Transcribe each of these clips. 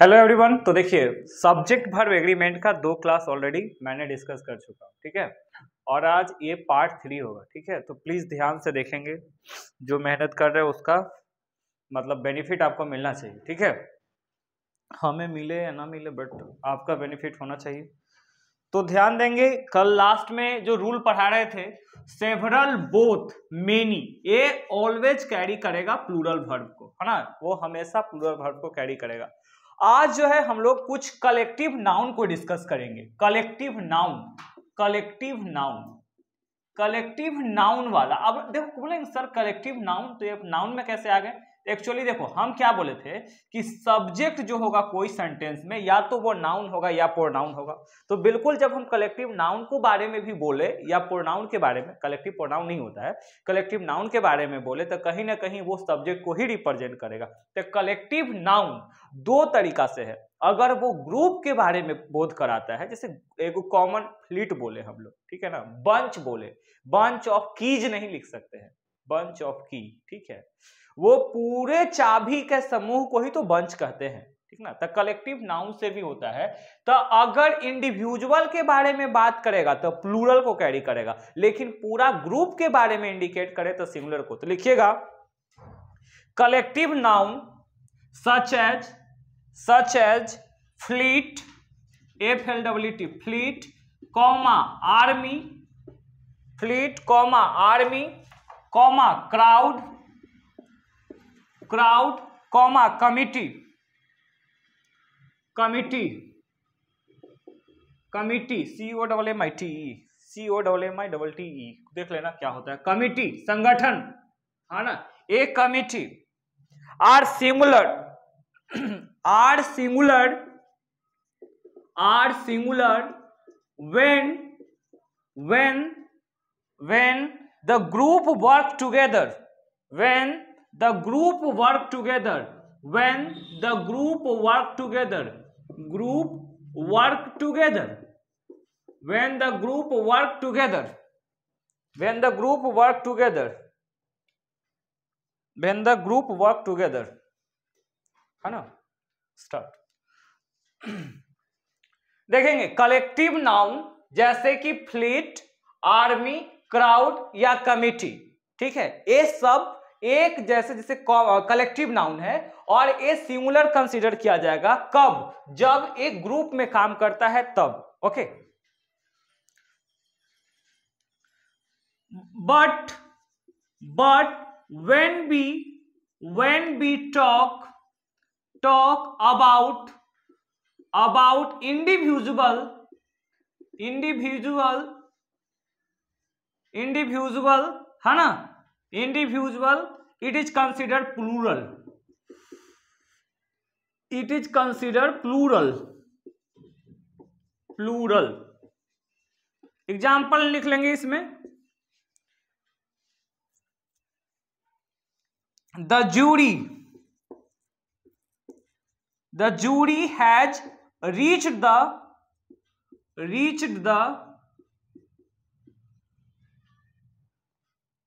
hello everyone तो देखिए subject भर एग्रीमेंट का दो क्लास ऑलरेडी मैंने डिस्कस कर चुका हूँ ठीक है और आज ये पार्ट थ्री होगा ठीक है तो प्लीज़ ध्यान से देखेंगे जो मेहनत कर रहे हो उसका मतलब बेनिफिट आपको मिलना चाहिए ठीक है हमें मिले या ना मिले बट आपका बेनिफिट होना चाहिए तो ध्यान देंगे कल लास्ट में जो रूल पढ़ा रहे थे सेवरल बोथ मेनी ये ऑलवेज कैरी करेगा प्लूरल भर्ब को है ना वो हमेशा प्लूरल भर्ब को कैरी करेगा आज जो है हम लोग कुछ कलेक्टिव नाउन को डिस्कस करेंगे collective noun collective noun collective noun वाला अब देखो बोलेंगे सर कलेक्टिव नाउन तो ये नाउन में कैसे आ गए एक्चुअली देखो हम क्या बोले थे कि सब्जेक्ट जो होगा कोई सेंटेंस में या तो वो नाउन होगा या प्रोनाउन होगा तो बिल्कुल जब हम कलेक्टिव नाउन को बारे में भी बोले या प्रोनाउन के बारे में कलेक्टिव प्रोनाउन नहीं होता है कलेक्टिव नाउन के बारे में बोले तो कहीं ना कहीं वो सब्जेक्ट को ही रिप्रेजेंट करेगा तो कलेक्टिव नाउन दो तरीका से है अगर वो ग्रुप के बारे में बोध कराता है जैसे एक कॉमन फ्लीट बोले हम लोग ठीक है ना बंच बोले बंच ऑफ कीज नहीं लिख सकते हैं बंच ऑफ की ठीक है वो पूरे चाबी के समूह को ही तो बंच कहते हैं ठीक ना तो कलेक्टिव नाउन से भी होता है तो अगर इंडिविजुअल के बारे में बात करेगा तो प्लूरल को कैरी करेगा लेकिन पूरा ग्रुप के बारे में इंडिकेट करे तो सिमिलर को तो लिखिएगा collective noun such as such as fleet F L W T fleet comma army fleet comma army comma crowd crowd comma committee committee committee C O double M I T C O double M I double T E देख लेना क्या होता है committee संगठन है हाँ ना एक committee are singular are singular are singular when when when the group work together when the group work together when the group work together group work together when the group work together when the group work together when the group work together है ना start देखेंगे collective noun जैसे कि fleet army crowd या committee ठीक है ये सब एक जैसे जैसे कलेक्टिव नाउन है और ये सिंगुलर कंसिडर किया जाएगा कब जब एक ग्रुप में काम करता है तब okay but but when we when we talk talk about about individual individual individual है ना individual it is consider plural it is consider plural plural example लिख लेंगे इसमें the jury the jury has reach the reached the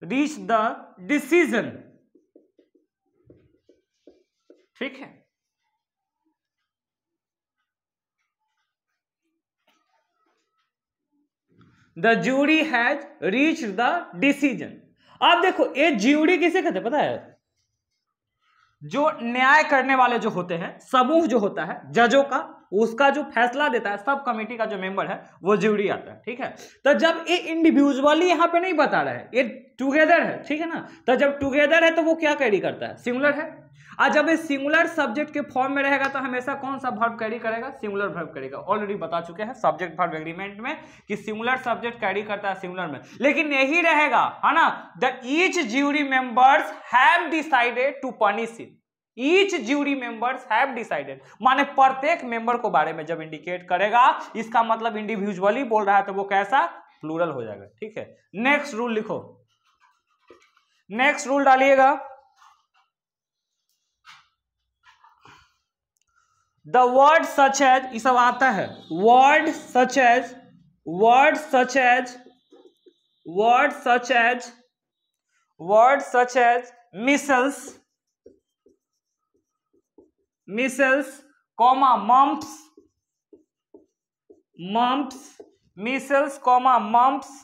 reach the decision ठीक है the jury has reach the decision आप देखो ये ज्यूरी किसे कहते पता है जो न्याय करने वाले जो होते हैं समूह जो होता है जजों का उसका जो फैसला देता है सब कमेटी का जो मेंबर है वो ज्यूरी आता है ठीक है तो जब ये इंडिविजुअली यहाँ पे नहीं बता रहा है ये टुगेदर है ठीक है ना तो जब टुगेदर है तो वो क्या कैरी करता है सिंगुलर है और जब ये सिंगुलर सब्जेक्ट के फॉर्म में रहेगा तो हमेशा कौन सा वर्ब कैरी करेगा सिंगुलर वर्ब करेगा ऑलरेडी बता चुके हैं सब्जेक्ट भर्व एग्रीमेंट में कि सिंगुलर सब्जेक्ट कैरी करता है सिंगुलर में लेकिन यही रहेगा है ना the each jury members have decided to punish it each jury members have decided माने प्रत्येक मेंबर को बारे में जब इंडिकेट करेगा इसका मतलब इंडिविजुअली बोल रहा है तो वो कैसा प्लूरल हो जाएगा ठीक है नेक्स्ट रूल लिखो नेक्स्ट रूल डालिएगा द वर्ड सच एज ये सब आता है word such as word such as word such as word such as measles measles comma mumps mumps measles comma mumps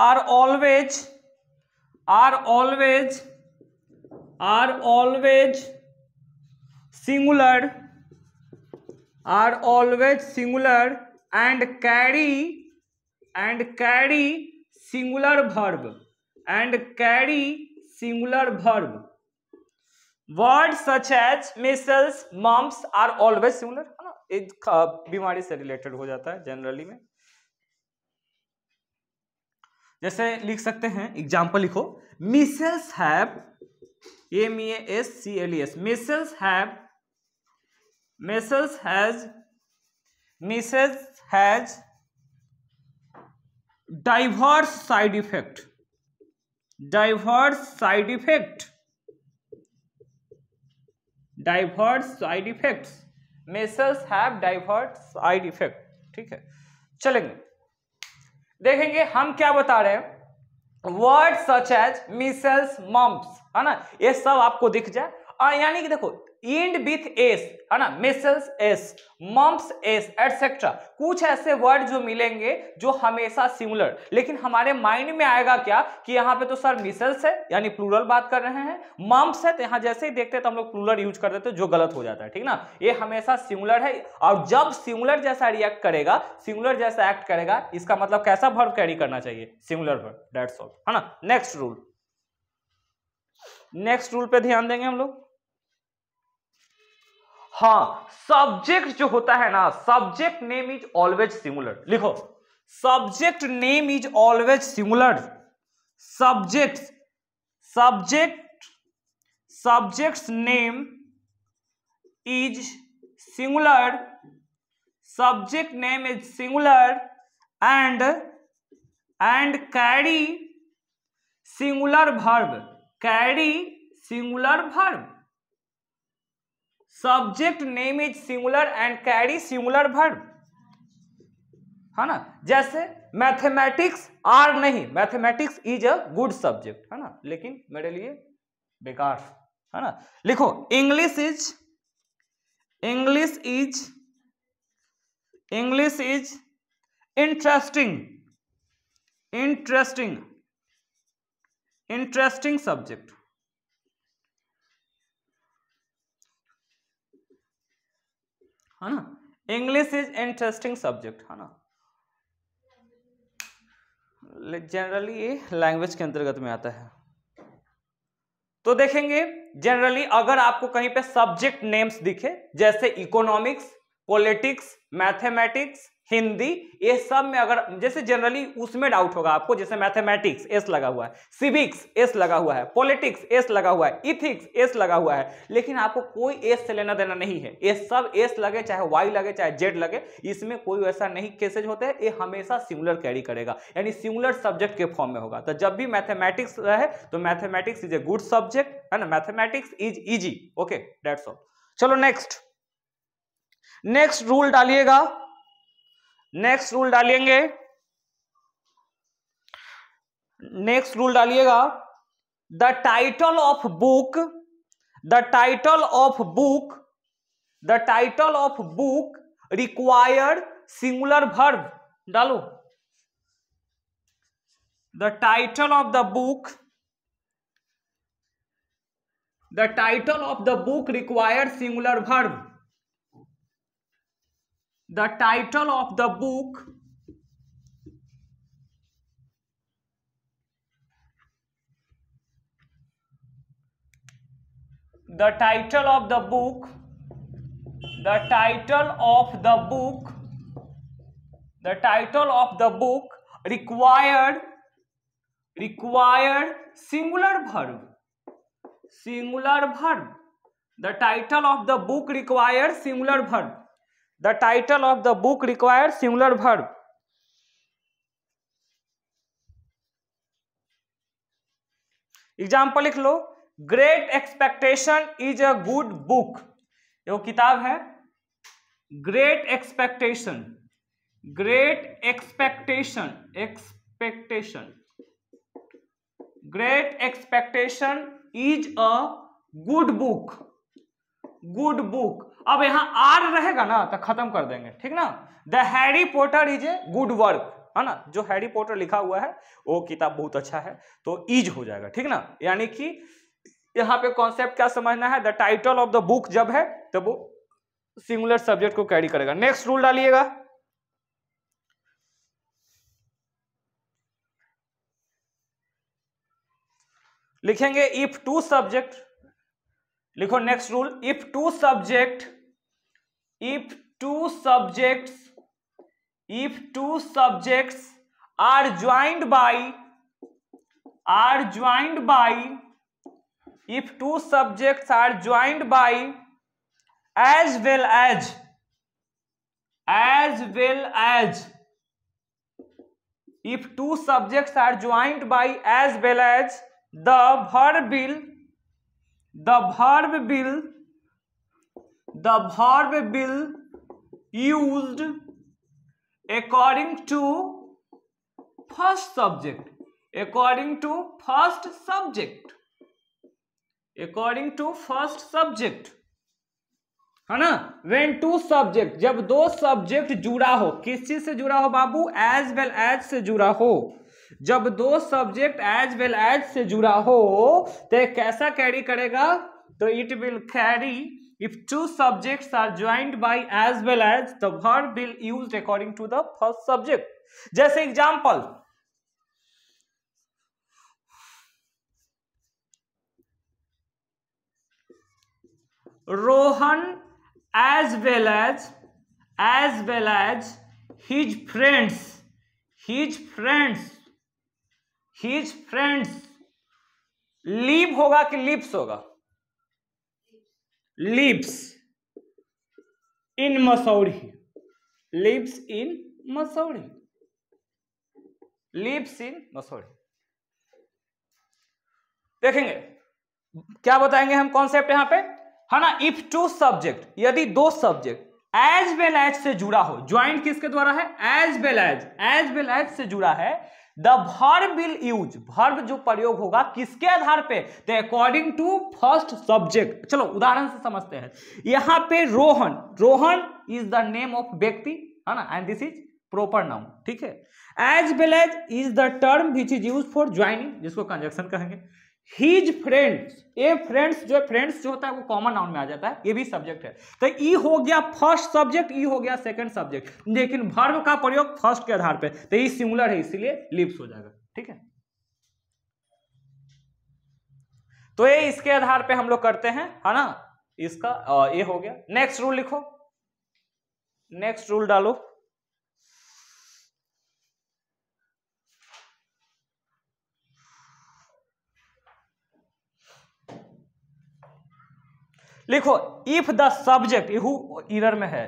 are always are always are always singular are always singular and carry and carry singular verb and carry singular verb word such as measles, mumps are always singular है ना एक बीमारी से related हो जाता है generally में जैसे लिख सकते हैं एग्जाम्पल लिखो measles have M A S C L S measles have measles has measles has diverse side effect diverse side effect diverse side effects measles have diverse side effect ठीक है चलेंगे देखेंगे हम क्या बता रहे हैं word such as measles mumps है ना ये सब आपको दिख जाए यानी कि देखो इंड विथ एस है ना measles s mumps s etcetera कुछ ऐसे वर्ड जो मिलेंगे जो हमेशा सिमुलर लेकिन हमारे माइंड में आएगा क्या कि यहाँ पे तो सर मिसल्स है यानी प्लूरल बात कर रहे हैं मम्स है तो यहाँ जैसे ही देखते तो हम लोग प्लूरल यूज कर देते जो गलत हो जाता है ठीक ना ये हमेशा सिमुलर है और जब सिमुलर जैसा रिएक्ट करेगा सिमुलर जैसा एक्ट करेगा इसका मतलब कैसा वर्ब कैरी करना चाहिए सिमुलर वर्ब डेट सॉल्व है ना नेक्स्ट रूल नेक्स्ट रूल पे ध्यान देंगे हम लोग हाँ सब्जेक्ट जो होता है ना subject name is always singular लिखो subject name is always singular subject subject subject name is singular subject name is singular and and carry singular verb carry singular verb subject name is singular and carry singular verb है ना जैसे mathematics are नहीं mathematics is a good subject है ना लेकिन मेरे लिए बेकार है ना लिखो English is English is English is interesting interesting interesting subject है ना इंग्लिश इज इंटरेस्टिंग सब्जेक्ट है ना जनरली ये लैंग्वेज के अंतर्गत में आता है तो देखेंगे जनरली अगर आपको कहीं पे सब्जेक्ट नेम्स दिखे जैसे इकोनॉमिक्स पॉलिटिक्स मैथमेटिक्स हिंदी ये सब में अगर जैसे जनरली उसमें डाउट होगा आपको जैसे मैथमेटिक्स एस लगा हुआ है सिविक्स एस लगा हुआ है पॉलिटिक्स एस लगा हुआ है इथिक्स एस लगा हुआ है लेकिन आपको कोई एस से लेना देना नहीं है ये सब एस लगे चाहे वाई लगे चाहे जेड लगे इसमें कोई वैसा नहीं केसेज होते हैं ये हमेशा सिमुलर कैरी करेगा यानी सिमुलर सब्जेक्ट के फॉर्म में होगा तो जब भी मैथमेटिक्स रहे तो mathematics is a good subject है ना mathematics is easy okay that's all चलो नेक्स्ट नेक्स्ट रूल डालिएगा नेक्स्ट रूल डालेंगे नेक्स्ट रूल डालिएगा the title of book the title of book the title of book required singular verb डालो the title of the book the title of the book required singular verb the title of the book the title of the book the title of the book the title of the book required required singular verb singular verb the title of the book requires singular verb the title of the book require singular verb example लिख लो great expectation is a good book ये किताब है great expectation great expectation expectation great expectation is a good book good book अब यहाँ are रहेगा ना तो खत्म कर देंगे ठीक ना the Harry Potter is a good work है ना जो हैरी पोटर लिखा हुआ है वो किताब बहुत अच्छा है तो ईज हो जाएगा ठीक ना यानी कि यहाँ पे कॉन्सेप्ट क्या समझना है the title of the book जब है तब वो सिंगुलर सब्जेक्ट को कैरी करेगा नेक्स्ट रूल डालिएगा लिखेंगे इफ टू सब्जेक्ट लिखो next rule if two subject if two subjects if two subjects are joined by are joined by if two subjects are joined by as well as as well as if two subjects are joined by as well as the verb will the verb will the verb will used according to first subject according to first subject according to first subject है ना when to subject जब दो subject जुड़ा हो किस चीज से जुड़ा हो बाबू एज वेल एज से जुड़ा हो जब दो सब्जेक्ट एज वेल एज से जुड़ा हो तो कैसा कैरी करेगा तो it will carry if two subjects are joined by as well as third will use according to the first subject जैसे example Rohan as well as as well as his friends his friends his friends live होगा कि lives होगा lives in Mussoorie lives in Mussoorie lives in Mussoorie देखेंगे क्या बताएंगे हम concept यहां पे है ना इफ टू सब्जेक्ट यदि दो सब्जेक्ट एज वेल एज से जुड़ा हो ज्वाइंट किसके द्वारा है as well as as well as से जुड़ा है the verb will use verb जो प्रयोग होगा किसके आधार पे the according to first subject चलो उदाहरण से समझते हैं यहां पे Rohan Rohan is the name of व्यक्ति है ना and this is proper noun ठीक है as well as is the term which is use for joining जिसको कंजक्शन कहेंगे हीज फ्रेंड्स ए फ्रेंड्स जो फ्रेंड्स जो होता है वो कॉमन नाउन में आ जाता है ये भी सब्जेक्ट है तो ई e हो गया फर्स्ट सब्जेक्ट ई हो गया सेकंड सब्जेक्ट लेकिन भर्व का प्रयोग फर्स्ट के आधार पे तो ई e सिमुलर है इसीलिए लिप्स हो जाएगा ठीक है तो ये इसके आधार पे हम लोग करते हैं है ना इसका ये हो गया नेक्स्ट रूल लिखो नेक्स्ट रूल डालो लिखो if the subject you error में है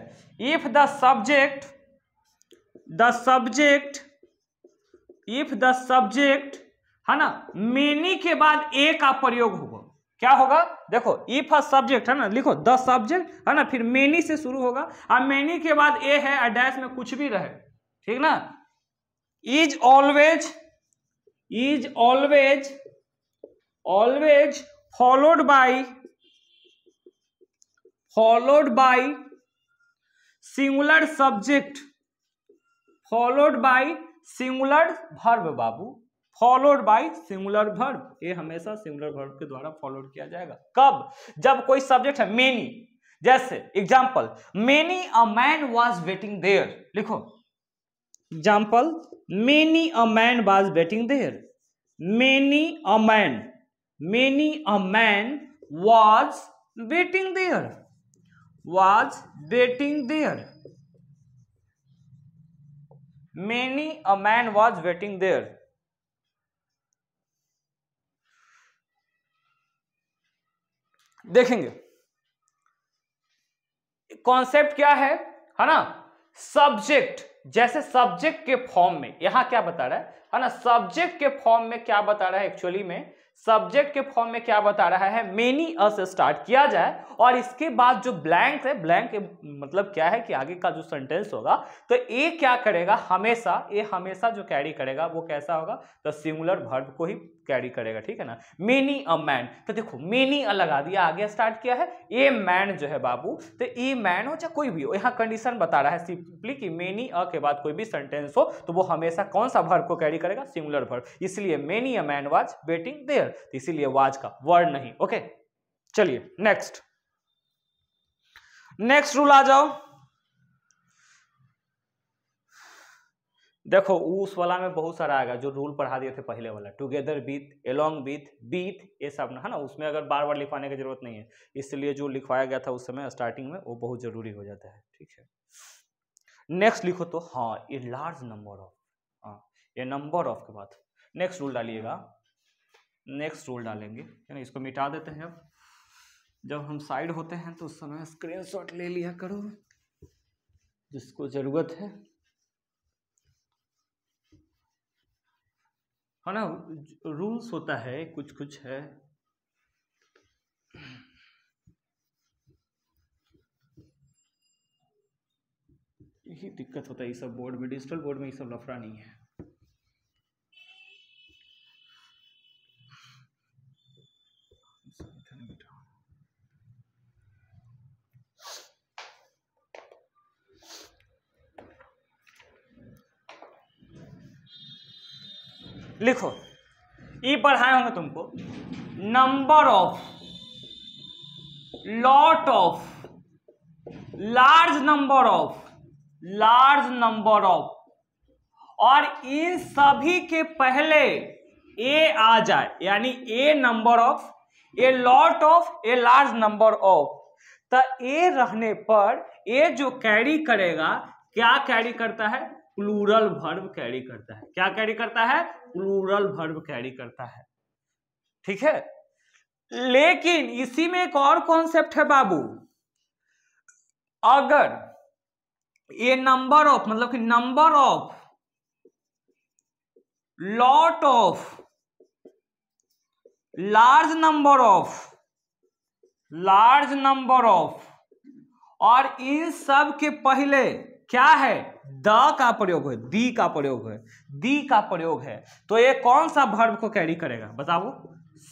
if the subject the subject if the subject है ना मेनी के बाद ए का प्रयोग होगा क्या होगा देखो इफ अ सब्जेक्ट है ना लिखो द सब्जेक्ट है ना फिर मेनी से शुरू होगा और मेनी के बाद ए है और डैश में कुछ भी रहे ठीक ना is always is always always followed by followed by singular subject followed by singular verb बाबू फॉलोड बाय सिंगुलर भर्व ये हमेशा सिंगुलर वर्ब के द्वारा फॉलोड किया जाएगा कब जब कोई सब्जेक्ट है मेनी जैसे example many a man was waiting there लिखो example many a man was waiting there many a man many a man was waiting there was waiting there many a man was waiting there देखेंगे concept क्या है है ना subject जैसे subject के form में यहां क्या बता रहा है है ना सब्जेक्ट के फॉर्म में क्या बता रहा है एक्चुअली में सब्जेक्ट के फॉर्म में क्या बता रहा है मेनी अ से स्टार्ट किया जाए और इसके बाद जो ब्लैंक है ब्लैंक मतलब क्या है कि आगे का जो सेंटेंस होगा तो ए क्या करेगा हमेशा ए हमेशा जो कैरी करेगा वो कैसा होगा द सिंगुलर वर्ब को ही कैरी करेगा ठीक है ना मेनी अ मैन तो देखो मेनी अ लगा दिया आगे स्टार्ट किया है ए मैन जो है बाबू तो ए मैन हो चाहे कोई भी हो यहाँ कंडीशन बता रहा है सिंपली कि मेनी अ के बाद कोई भी सेंटेंस हो तो वो हमेशा कौन सा वर्ब को कैरी करेगा सिंगुलर वर्ब इसलिए many a man was waiting there clear तो इसीलिए वाज का वर्ड नहीं ओके चलिए नेक्स्ट नेक्स्ट रूल आ जाओ देखो उस वाला में बहुत सारा आएगा जो रूल पढ़ा दिए थे पहले वाला टुगेदर विथ एलोंग विथ बीत ये सब ना है ना उसमें अगर बार बार लिखवाने की जरूरत नहीं है इसलिए जो लिखवाया गया था उस समय स्टार्टिंग में वो बहुत जरूरी हो जाता है ठीक है नेक्स्ट लिखो तो हाँ ये लार्ज नंबर ऑफ हाँ ये नंबर ऑफ के बाद नेक्स्ट रूल डालिएगा नेक्स्ट रूल डालेंगे है ना इसको मिटा देते हैं अब जब हम साइड होते हैं तो उस समय स्क्रीन ले लिया करो जिसको ज़रूरत है है हाँ ना रूल्स होता है कुछ कुछ है यही दिक्कत होता है ये सब बोर्ड में डिजिटल बोर्ड में ये सब लफड़ा नहीं है लिखो ये पढ़ाए होंगे तुमको number of lot of large number of large number of और इन सभी के पहले ए आ जाए यानी a number of a lot of a large number of तो ए रहने पर ए जो कैरी करेगा क्या कैरी करता है प्लूरल वर्ब कैरी करता है क्या कैरी करता है प्लूरल वर्ब कैरी करता है ठीक है लेकिन इसी में एक और कॉन्सेप्ट है बाबू अगर ये नंबर ऑफ मतलब कि number of lot of large number of large number of और इन सब के पहले क्या है द का प्रयोग है दी का प्रयोग है दी का प्रयोग है तो ये कौन सा भर्व को कैरी करेगा बताओ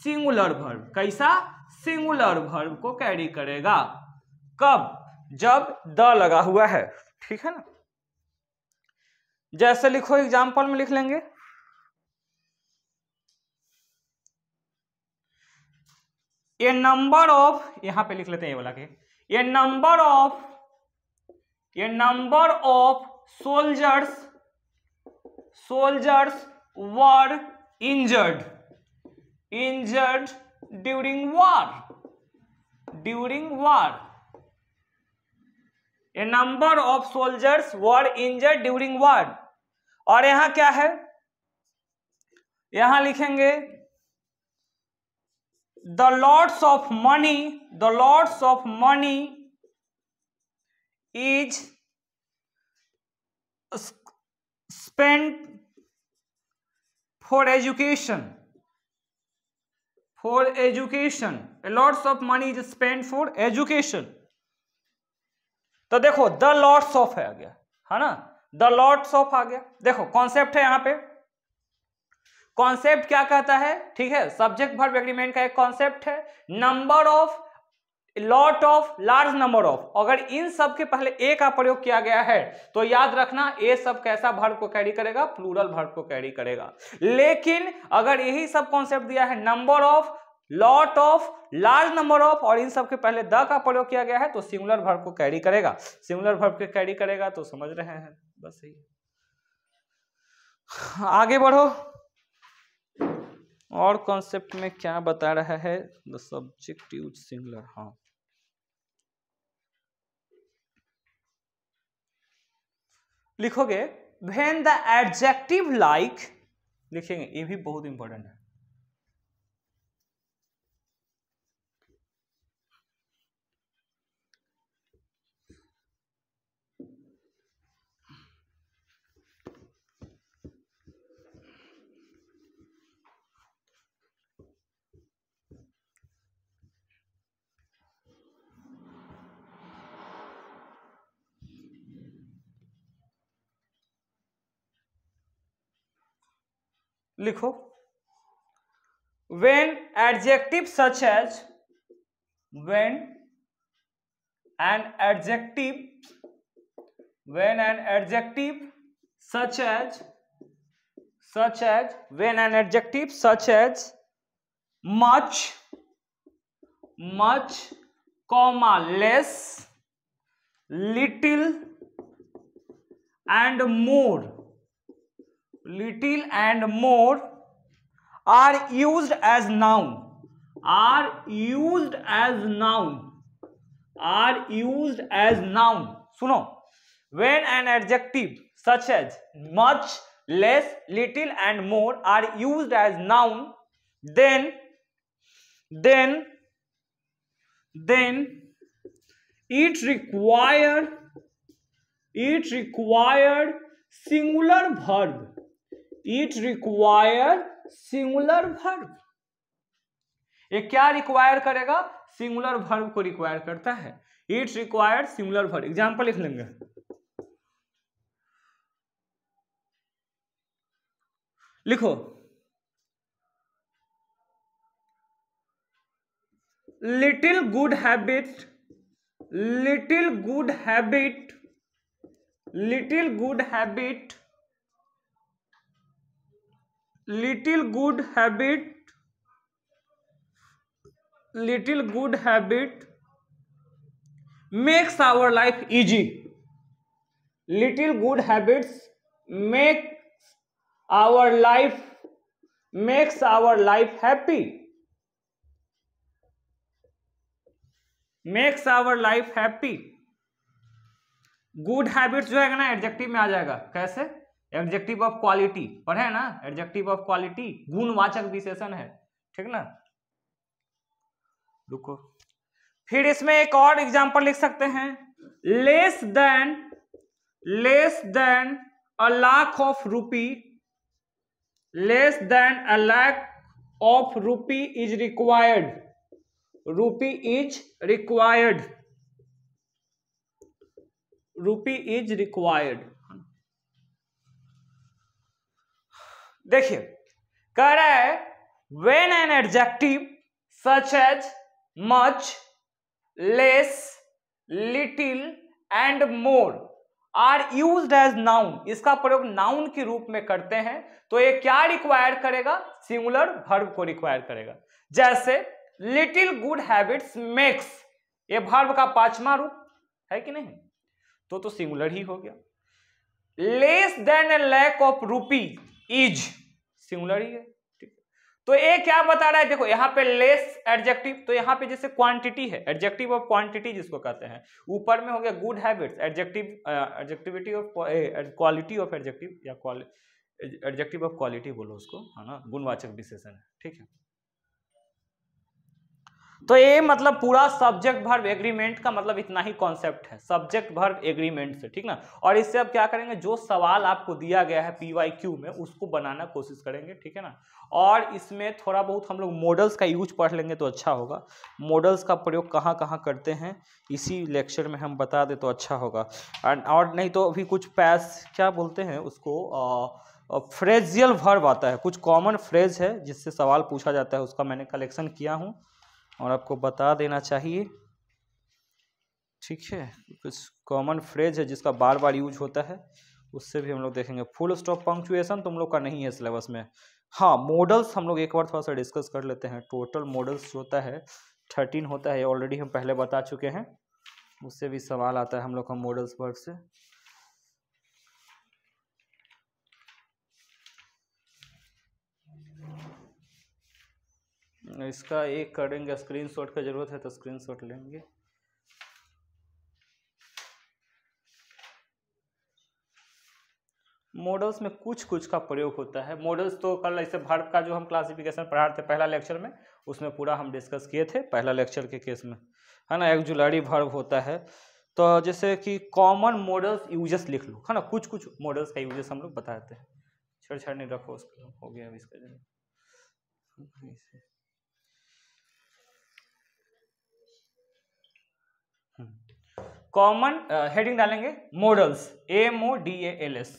सिंगुलर भर्व कैसा सिंगुलर भर्व को कैरी करेगा कब जब द लगा हुआ है ठीक है ना जैसे लिखो एग्जाम्पल में लिख लेंगे ए नंबर ऑफ यहां पे लिख लेते हैं ये वाला के a number of a number of soldiers soldiers were injured injured during war during war a number of soldiers were injured during war और यहां क्या है यहां लिखेंगे the lots of money the lots of money is spent for education for education a lots of money is spent for education तो देखो the Lord's of है आ गया है ना द लॉर्ड्स ऑफ आ गया देखो कॉन्सेप्ट है यहां पे कॉन्सेप्ट क्या कहता है ठीक है सब्जेक्ट भर्ब एग्रीमेंट का एक कॉन्सेप्ट है number of lot of large number of अगर इन सब के पहले ए का प्रयोग किया गया है तो याद रखना ए सब कैसा भर्व को कैरी करेगा प्लूरल भर्व को कैरी करेगा लेकिन अगर यही सब कॉन्सेप्ट दिया है number of lot of large number of और इन सब के पहले द का प्रयोग किया गया है तो सिंगुलर भर्व को कैरी करेगा सिंगुलर भर्व को कैरी करेगा तो समझ रहे हैं बस यही आगे बढ़ो और कॉन्सेप्ट में क्या बता रहा है द सब्जेक्ट यूज सिंगुलर हाँ लिखोगे वेन द एडजेक्टिव लाइक लिखेंगे ये भी बहुत इंपॉर्टेंट है लिखो when adjective such as when an adjective when an adjective such as such as when an adjective such as much much comma less little and more little and more are used as noun are used as noun are used as noun सुनो when an adjective such as much less little and more are used as noun then then then it required it required singular verb it require singular verb ये क्या require करेगा singular verb को require करता है it require singular verb example लिख लेंगे लिखो little good habit little good habit little good habit little good habit little good habit makes our life easy little good habits make our life makes our life happy makes our life happy good habits जो है ना adjective में आ जाएगा कैसे adjective of quality पढ़े ना adjective of quality गुणवाचक विशेषण है ठीक ना रुको फिर इसमें एक और एग्जाम्पल लिख सकते हैं less than less than a lakh of rupee less than a lakh of rupee is required rupee is required rupee is required देखिए कह रहा है when an adjective such as much less little and more are use as noun इसका प्रयोग noun के रूप में करते हैं तो ये क्या रिक्वायर करेगा सिंगुलर भर्व को रिक्वायर करेगा जैसे लिटिल गुड हैबिट्स मेक्स ये भर्व का पांचवा रूप है कि नहीं तो तो सिंगुलर ही हो गया less than a lakh of rupee is singular ही है ठीक तो ये क्या बता रहा है देखो यहाँ पे लेस एडजेक्टिव तो यहाँ पे जैसे क्वांटिटी है एडजेक्टिव ऑफ क्वांटिटी जिसको कहते हैं ऊपर में हो गया good habits adjective adjectivity of quality of adjective या एडजेक्टिव ऑफ क्वालिटी बोलो उसको है ना गुणवाचक विशेषण है ठीक है तो ये मतलब पूरा सब्जेक्ट भर्व एग्रीमेंट का मतलब इतना ही कॉन्सेप्ट है सब्जेक्ट भर्व एग्रीमेंट से ठीक ना और इससे अब क्या करेंगे जो सवाल आपको दिया गया है पी वाई क्यू में उसको बनाना कोशिश करेंगे ठीक है ना और इसमें थोड़ा बहुत हम लोग मॉडल्स का यूज पढ़ लेंगे तो अच्छा होगा मॉडल्स का प्रयोग कहाँ कहाँ करते हैं इसी लेक्चर में हम बता दें तो अच्छा होगा और नहीं तो अभी कुछ पैस क्या बोलते हैं उसको आ, फ्रेजियल वर्ब आता है कुछ कॉमन फ्रेज है जिससे सवाल पूछा जाता है उसका मैंने कलेक्शन किया हूँ और आपको बता देना चाहिए ठीक है कुछ कॉमन फ्रेज है जिसका बार बार यूज होता है उससे भी हम लोग देखेंगे फुल स्टॉप पंक्चुएशन तुम लोग का नहीं है सिलेबस में हाँ मॉडल्स हम लोग एक बार थोड़ा सा डिस्कस कर लेते हैं टोटल मॉडल्स होता है थर्टीन होता है ऑलरेडी हम पहले बता चुके हैं उससे भी सवाल आता है हम लोग का मॉडल्स वर्ग से इसका एक करेंगे स्क्रीन शॉट का ज़रूरत है तो स्क्रीन शॉट लेंगे मॉडल्स में कुछ कुछ का प्रयोग होता है मॉडल्स तो कल ऐसे भारत का जो हम क्लासिफिकेशन पढ़ा रहे थे पहला लेक्चर में उसमें पूरा हम डिस्कस किए थे पहला लेक्चर के केस में है ना एक जुलाड़ी भर्व होता है तो जैसे कि कॉमन मॉडल्स यूजेस लिख लो है ना कुछ कुछ मॉडल्स का यूजेस हम लोग बताते हैं छेड़छाड़ नहीं रखो उसका हो गया अभी इसका कॉमन हेडिंग डालेंगे modals M O D A L S